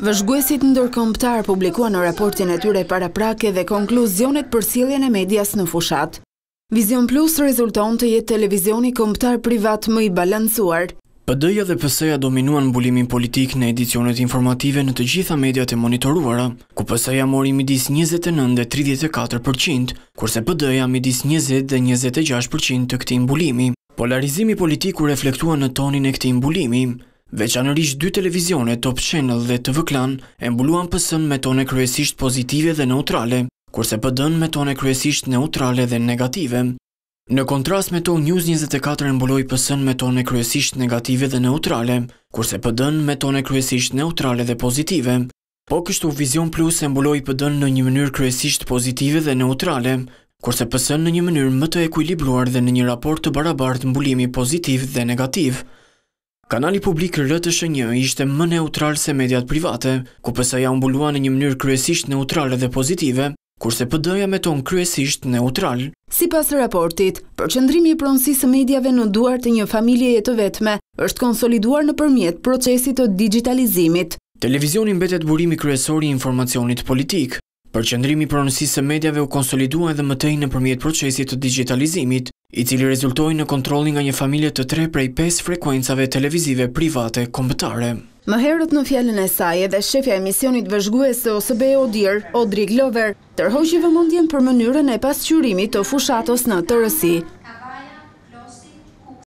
Vëzhguesit ndërkomptar publikua në raportin e tyre para prake dhe konkluzionet për siljen e medias në fushat. Vision Plus rezulton të jetë televizioni komptar privat më i balansuar. PD-ja dhe PS-ja dominuan mbulimin politik në edicionet informative në të gjitha mediat e monitoruara, ku PS-ja mori midis 29 dhe 34%, kurse PD-ja midis 20 dhe 26% të këti mbulimi. Polarizimi politiku reflektua në tonin e këti mbulimi, Veçanërish dy televizionet, Top Channel dhe TV Klan, e mbuluan pësën me tone kryesisht pozitive dhe neutrale, kurse pëdën me tone kryesisht neutrale dhe negative. Në kontrast me to, News 24 e mbuloj pësën me tone kryesisht negative dhe neutrale, kurse pëdën me tone kryesisht neutrale dhe pozitive. Po kështu Vision Plus e mbuloj pëdën në një mënyrë kryesisht pozitive dhe neutrale, kurse pësën në një mënyrë më të ekwilibruar dhe në një raport të barabart mbulimi pozitiv dhe negativë. Kanali publik RTSH1 ishte më neutral se mediat private, ku pësa ja umbulua në një mënyrë kryesisht neutrale dhe pozitive, kurse pëdëja me tonë kryesisht neutral. Si pas raportit, përqëndrimi i pronsisë medjave në duar të një familje jetë vetme është konsoliduar në përmjet procesit të digitalizimit. Televizionin betet burimi kryesori i informacionit politik. Përqëndrimi i pronsisë medjave u konsolidua edhe mëtej në përmjet procesit të digitalizimit, i cili rezultojnë në kontrolin nga një familje të tre prej 5 frekuencave televizive private kombëtare. Më herët në fjallën e saj edhe shefja emisionit vëzhgues të OSB Odir, Odri Glover, tërhojshive mundjen për mënyrën e pasqyrimit të fushatos në të rësi.